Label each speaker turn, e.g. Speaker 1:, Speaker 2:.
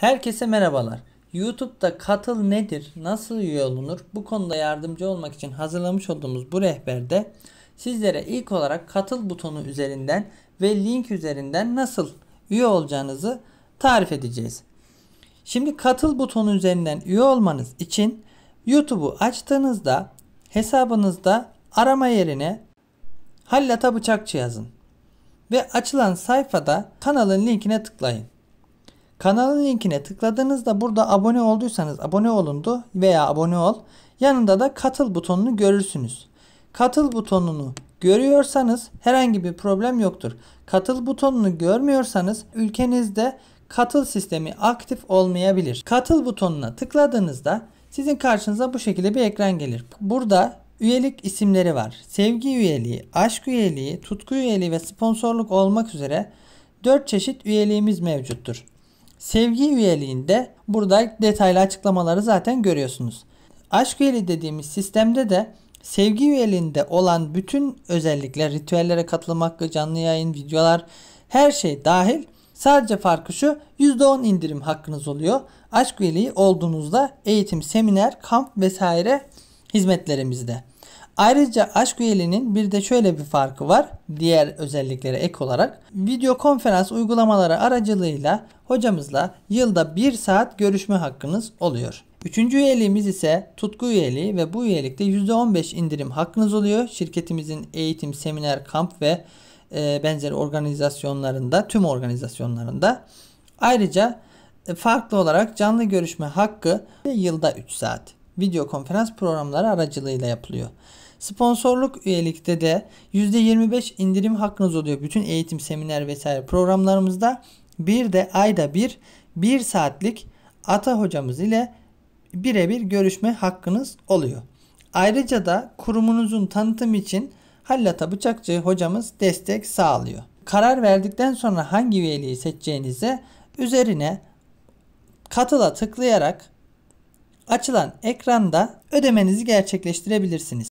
Speaker 1: Herkese merhabalar. YouTube'da katıl nedir, nasıl üye olunur bu konuda yardımcı olmak için hazırlamış olduğumuz bu rehberde sizlere ilk olarak katıl butonu üzerinden ve link üzerinden nasıl üye olacağınızı tarif edeceğiz. Şimdi katıl butonu üzerinden üye olmanız için YouTube'u açtığınızda hesabınızda arama yerine Hallata Bıçakçı yazın ve açılan sayfada kanalın linkine tıklayın. Kanalın linkine tıkladığınızda burada abone olduysanız abone olundu veya abone ol. Yanında da katıl butonunu görürsünüz. Katıl butonunu görüyorsanız herhangi bir problem yoktur. Katıl butonunu görmüyorsanız ülkenizde katıl sistemi aktif olmayabilir. Katıl butonuna tıkladığınızda sizin karşınıza bu şekilde bir ekran gelir. Burada üyelik isimleri var. Sevgi üyeliği, aşk üyeliği, tutku üyeliği ve sponsorluk olmak üzere 4 çeşit üyeliğimiz mevcuttur. Sevgi üyeliğinde burada detaylı açıklamaları zaten görüyorsunuz. Aşk üyeliği dediğimiz sistemde de sevgi üyeliğinde olan bütün özellikler, ritüellere katılmak, canlı yayın, videolar her şey dahil. Sadece farkı şu %10 indirim hakkınız oluyor. Aşk üyeliği olduğunuzda eğitim, seminer, kamp vesaire hizmetlerimizde. Ayrıca aşk üyeliğinin bir de şöyle bir farkı var. Diğer özelliklere ek olarak video konferans uygulamaları aracılığıyla hocamızla yılda 1 saat görüşme hakkınız oluyor. Üçüncü üyeliğimiz ise tutku üyeliği ve bu üyelikte %15 indirim hakkınız oluyor. Şirketimizin eğitim, seminer, kamp ve e, benzeri organizasyonlarında, tüm organizasyonlarında. Ayrıca e, farklı olarak canlı görüşme hakkı yılda 3 saat video konferans programları aracılığıyla yapılıyor. Sponsorluk üyelikte de %25 indirim hakkınız oluyor bütün eğitim, seminer vesaire programlarımızda. Bir de ayda bir, bir saatlik ata hocamız ile birebir görüşme hakkınız oluyor. Ayrıca da kurumunuzun tanıtım için Hallata Bıçakçı hocamız destek sağlıyor. Karar verdikten sonra hangi üyeliği seçeceğinize üzerine katıla tıklayarak Açılan ekranda ödemenizi gerçekleştirebilirsiniz.